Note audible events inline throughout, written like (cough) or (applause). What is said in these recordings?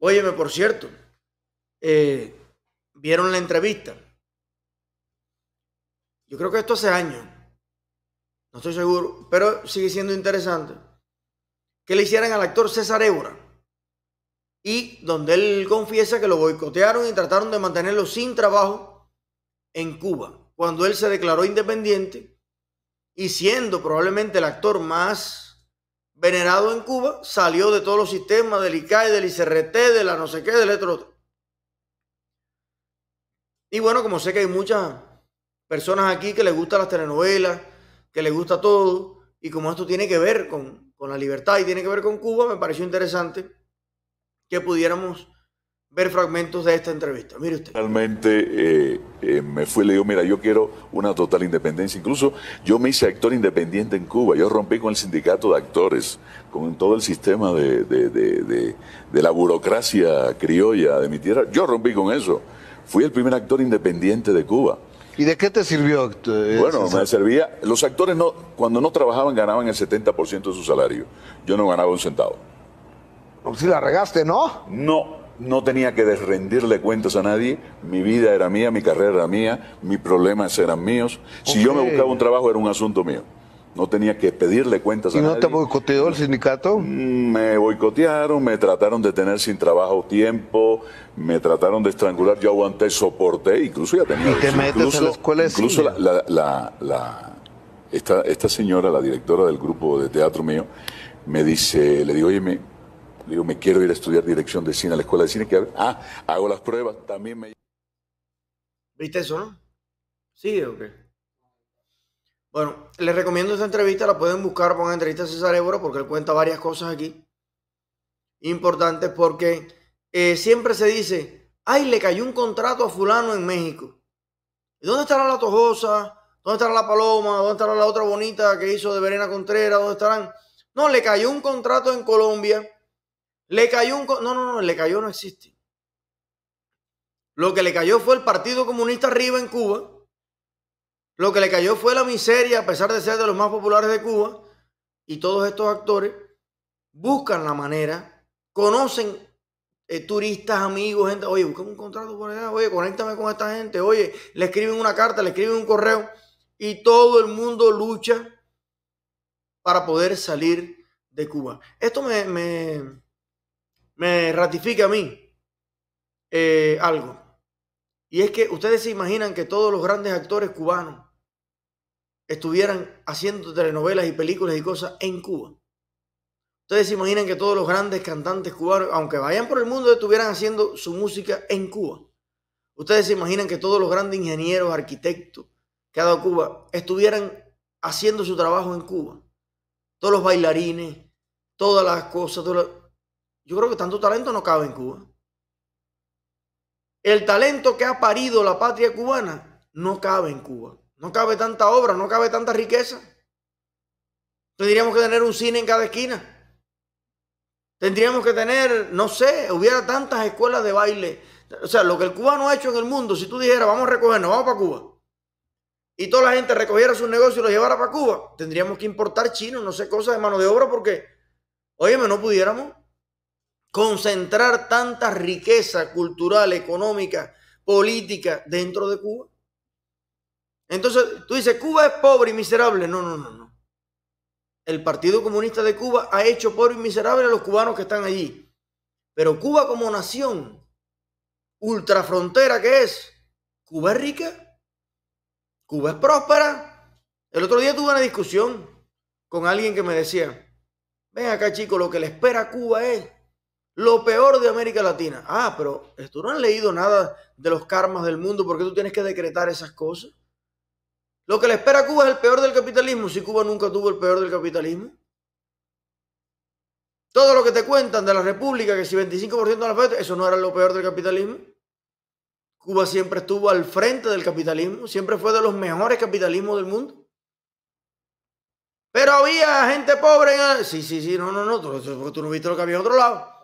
Óyeme, por cierto, eh, vieron la entrevista. Yo creo que esto hace años. No estoy seguro, pero sigue siendo interesante. Que le hicieran al actor César Évora. Y donde él confiesa que lo boicotearon y trataron de mantenerlo sin trabajo en Cuba. Cuando él se declaró independiente y siendo probablemente el actor más venerado en Cuba, salió de todos los sistemas, del ICAE, del ICRT, de la no sé qué, del otro. Y bueno, como sé que hay muchas personas aquí que les gustan las telenovelas, que les gusta todo, y como esto tiene que ver con, con la libertad y tiene que ver con Cuba, me pareció interesante que pudiéramos ver fragmentos de esta entrevista. Mire usted. Realmente eh, eh, me fui y le digo, mira, yo quiero una total independencia. Incluso yo me hice actor independiente en Cuba. Yo rompí con el sindicato de actores, con todo el sistema de, la burocracia criolla de mi tierra. Yo rompí con eso. Fui el primer actor independiente de Cuba. ¿Y de qué te sirvió? Eh, bueno, me servía. Los actores, no, cuando no trabajaban, ganaban el 70% de su salario. Yo no ganaba un centavo. Si pues la regaste, ¿no? No no tenía que rendirle cuentas a nadie, mi vida era mía, mi carrera era mía, mis problemas eran míos. Si yo me buscaba un trabajo era un asunto mío. No tenía que pedirle cuentas a nadie. ¿Y no te boicoteó el sindicato? Mm, me boicotearon, me trataron de tener sin trabajo tiempo, me trataron de estrangular, yo aguanté, soporté, incluso ya tenía... ¿Y te metes incluso, la escuela Incluso la, esta, esta señora, la directora del grupo de teatro mío, me dice, le digo, oye, me, digo, me quiero ir a estudiar dirección de cine a la escuela de cine. Que, ah, hago las pruebas, también me... ¿Viste eso, no? Sí, o Bueno, les recomiendo esta entrevista, la pueden buscar, pongan entrevista a César Ebro porque él cuenta varias cosas aquí importantes porque eh, siempre se dice, ay, le cayó un contrato a fulano en México. dónde estará la Tojosa? ¿Dónde estará la Paloma? ¿Dónde estará la otra bonita que hizo de Verena Contreras? ¿Dónde estarán? No, le cayó un contrato en Colombia le cayó un... No, no, no, le cayó no existe. Lo que le cayó fue el Partido Comunista arriba en Cuba. Lo que le cayó fue la miseria, a pesar de ser de los más populares de Cuba. Y todos estos actores buscan la manera, conocen eh, turistas, amigos, gente. Oye, busquen un contrato por allá. Oye, conéctame con esta gente. Oye, le escriben una carta, le escriben un correo. Y todo el mundo lucha para poder salir de Cuba. Esto me me ratifica a mí eh, algo. Y es que ustedes se imaginan que todos los grandes actores cubanos estuvieran haciendo telenovelas y películas y cosas en Cuba. Ustedes se imaginan que todos los grandes cantantes cubanos, aunque vayan por el mundo, estuvieran haciendo su música en Cuba. Ustedes se imaginan que todos los grandes ingenieros, arquitectos que ha dado Cuba estuvieran haciendo su trabajo en Cuba. Todos los bailarines, todas las cosas, todas las yo creo que tanto talento no cabe en Cuba. El talento que ha parido la patria cubana no cabe en Cuba. No cabe tanta obra, no cabe tanta riqueza. Tendríamos que tener un cine en cada esquina. Tendríamos que tener, no sé, hubiera tantas escuelas de baile. O sea, lo que el cubano ha hecho en el mundo, si tú dijeras, vamos a recogernos, vamos para Cuba, y toda la gente recogiera su negocio y lo llevara para Cuba, tendríamos que importar chinos, no sé, cosas de mano de obra, porque, óyeme, no pudiéramos concentrar tanta riqueza cultural, económica, política dentro de Cuba. Entonces, tú dices, Cuba es pobre y miserable. No, no, no, no. El Partido Comunista de Cuba ha hecho pobre y miserable a los cubanos que están allí. Pero Cuba como nación, ultrafrontera que es, Cuba es rica, Cuba es próspera. El otro día tuve una discusión con alguien que me decía, ven acá chicos, lo que le espera a Cuba es lo peor de América Latina. Ah, pero tú no has leído nada de los karmas del mundo, ¿por qué tú tienes que decretar esas cosas? Lo que le espera a Cuba es el peor del capitalismo, si Cuba nunca tuvo el peor del capitalismo. Todo lo que te cuentan de la República, que si 25% de la gente eso no era lo peor del capitalismo. Cuba siempre estuvo al frente del capitalismo, siempre fue de los mejores capitalismos del mundo. Pero había gente pobre en... El... Sí, sí, sí, no, no, no, tú, tú no viste lo que había en otro lado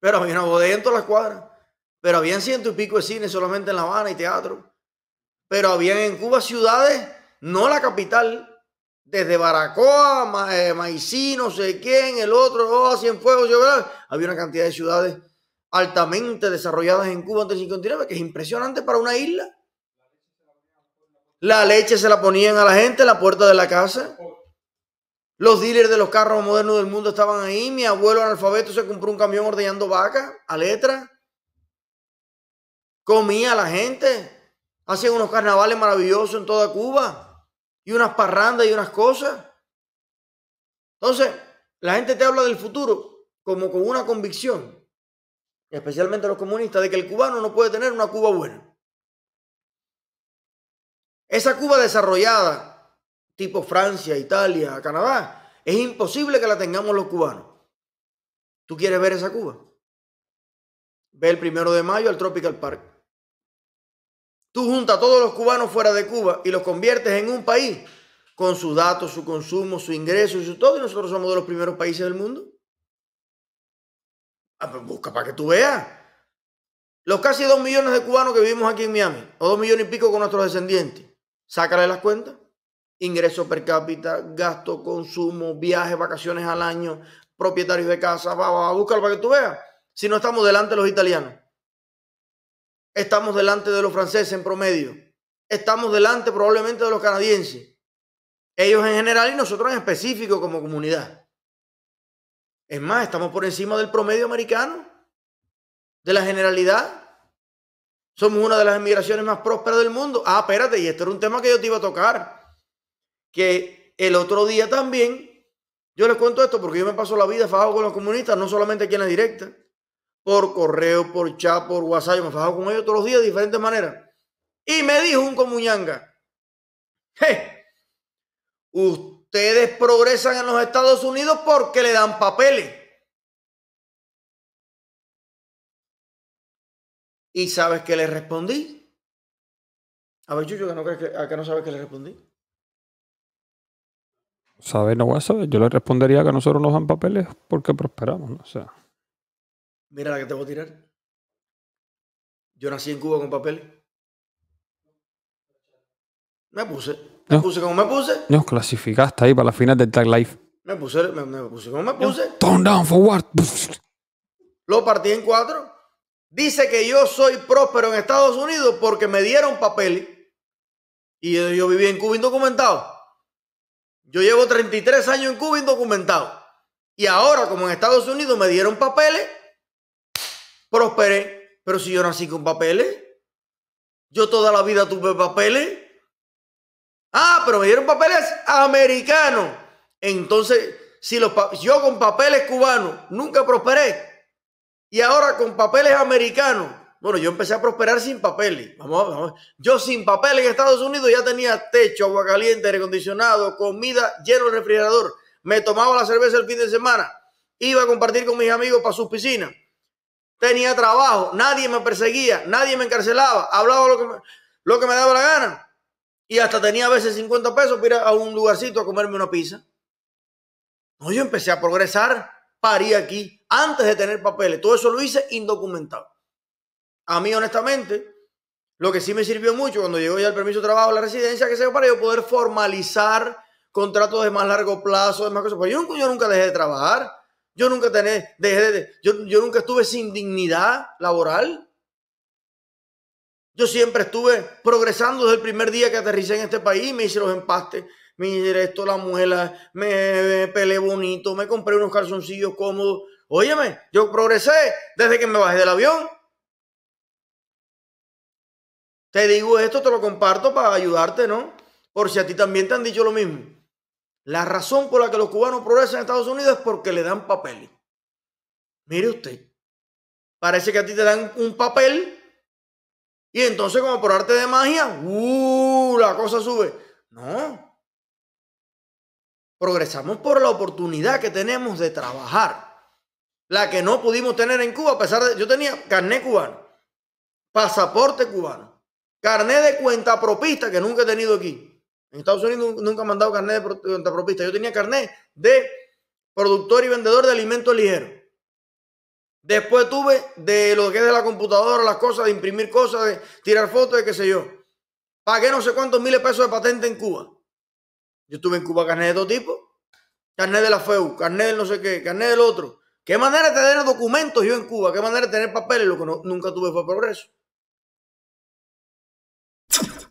pero había una bodega en todas las cuadras. Pero habían ciento y pico de cine solamente en La Habana y teatro. Pero habían en Cuba ciudades, no la capital, desde Baracoa, Ma, eh, no sé quién, el otro, oh, Cienfuegos, yo, ¿verdad? había una cantidad de ciudades altamente desarrolladas en Cuba antes 59, que es impresionante para una isla. La leche se la ponían a la gente en la puerta de la casa. Los dealers de los carros modernos del mundo estaban ahí. Mi abuelo analfabeto se compró un camión ordeñando vaca a letra. Comía la gente. Hacía unos carnavales maravillosos en toda Cuba. Y unas parrandas y unas cosas. Entonces, la gente te habla del futuro como con una convicción, especialmente los comunistas, de que el cubano no puede tener una Cuba buena. Esa Cuba desarrollada, tipo Francia, Italia, Canadá, es imposible que la tengamos los cubanos. ¿Tú quieres ver esa Cuba? Ve el primero de mayo al Tropical Park. Tú juntas a todos los cubanos fuera de Cuba y los conviertes en un país con sus datos, su consumo, su ingreso y su todo, y nosotros somos de los primeros países del mundo. Ah, pues busca para que tú veas. Los casi dos millones de cubanos que vivimos aquí en Miami, o dos millones y pico con nuestros descendientes, sácale las cuentas ingreso per cápita, gasto, consumo, viajes, vacaciones al año, propietarios de casa, va, va, búscalo para que tú veas. Si no estamos delante de los italianos, estamos delante de los franceses en promedio, estamos delante probablemente de los canadienses, ellos en general y nosotros en específico como comunidad. Es más, estamos por encima del promedio americano, de la generalidad. Somos una de las inmigraciones más prósperas del mundo. Ah, espérate, y esto era un tema que yo te iba a tocar que el otro día también, yo les cuento esto porque yo me paso la vida fajado con los comunistas, no solamente aquí en la directa, por correo, por chat, por WhatsApp, yo me fajado con ellos todos los días de diferentes maneras. Y me dijo un comunyanga ustedes progresan en los Estados Unidos porque le dan papeles. ¿Y sabes qué le respondí? A ver, Chucho, que no crees que, a que no sabes que le respondí sabe No Yo le respondería que nosotros nos dan papeles porque prosperamos, ¿no? sea. Mira la que te voy a tirar. Yo nací en Cuba con papeles. Me puse. Me puse como me puse. Nos clasificaste ahí para la final del Tag Life. Me puse, me, puse como me puse. Turn down forward. Lo partí en cuatro. Dice que yo soy próspero en Estados Unidos porque me dieron papeles. Y yo viví en Cuba indocumentado. Yo llevo 33 años en Cuba indocumentado. Y ahora, como en Estados Unidos me dieron papeles, prosperé. Pero si yo nací con papeles, yo toda la vida tuve papeles. Ah, pero me dieron papeles americanos. Entonces, si los yo con papeles cubanos nunca prosperé y ahora con papeles americanos bueno, yo empecé a prosperar sin papeles. Vamos, Yo sin papeles en Estados Unidos ya tenía techo, agua caliente, aire acondicionado, comida, hielo el refrigerador. Me tomaba la cerveza el fin de semana. Iba a compartir con mis amigos para sus piscinas. Tenía trabajo, nadie me perseguía, nadie me encarcelaba, hablaba lo que me, daba la gana. Y hasta tenía a veces 50 pesos para ir a un lugarcito a comerme una pizza. yo empecé a progresar, parí aquí, antes de tener papeles. Todo eso lo hice indocumentado. A mí, honestamente, lo que sí me sirvió mucho cuando llegó ya el permiso de trabajo, la residencia, que sea para yo poder formalizar contratos de más largo plazo, de más cosas. Porque yo, nunca dejé de trabajar. Yo nunca tené, dejé de, yo, nunca estuve sin dignidad laboral. Yo siempre estuve progresando desde el primer día que aterricé en este país. Me hice los empastes, me hice esto, la muela, me, me peleé bonito, me compré unos calzoncillos cómodos. Óyeme, yo progresé desde que me bajé del avión te digo esto, te lo comparto para ayudarte, ¿no? Por si a ti también te han dicho lo mismo. La razón por la que los cubanos progresan en Estados Unidos es porque le dan papel. Mire usted, parece que a ti te dan un papel y entonces como por arte de magia, uh, la cosa sube. No. Progresamos por la oportunidad que tenemos de trabajar. La que no pudimos tener en Cuba, a pesar de... Yo tenía carné cubano, pasaporte cubano. Carné de cuenta propista que nunca he tenido aquí. En Estados Unidos nunca he mandado carnet de cuenta propista. Yo tenía carnet de productor y vendedor de alimentos ligeros. Después tuve de lo que es de la computadora, las cosas, de imprimir cosas, de tirar fotos, de qué sé yo. Pagué no sé cuántos miles pesos de patente en Cuba. Yo tuve en Cuba carnet de todo tipo. Carnet de la FEU, carnet del no sé qué, carnet del otro. ¿Qué manera de tener documentos yo en Cuba? ¿Qué manera de tener papeles? Lo que nunca tuve fue progreso. you (laughs)